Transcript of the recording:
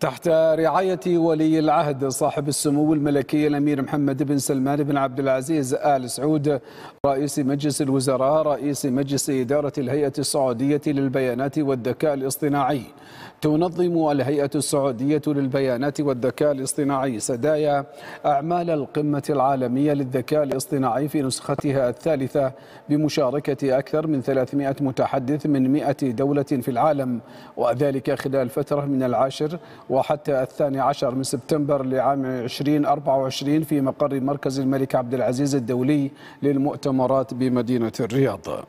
تحت رعاية ولي العهد صاحب السمو الملكي الأمير محمد بن سلمان بن عبد العزيز آل سعود رئيس مجلس الوزراء رئيس مجلس إدارة الهيئة السعودية للبيانات والذكاء الاصطناعي تنظم الهيئة السعودية للبيانات والذكاء الاصطناعي سدايا أعمال القمة العالمية للذكاء الاصطناعي في نسختها الثالثة بمشاركة أكثر من 300 متحدث من 100 دولة في العالم وذلك خلال فترة من العاشر وحتى الثاني عشر من سبتمبر لعام 2024 في مقر مركز الملك عبد العزيز الدولي للمؤتمرات بمدينة الرياض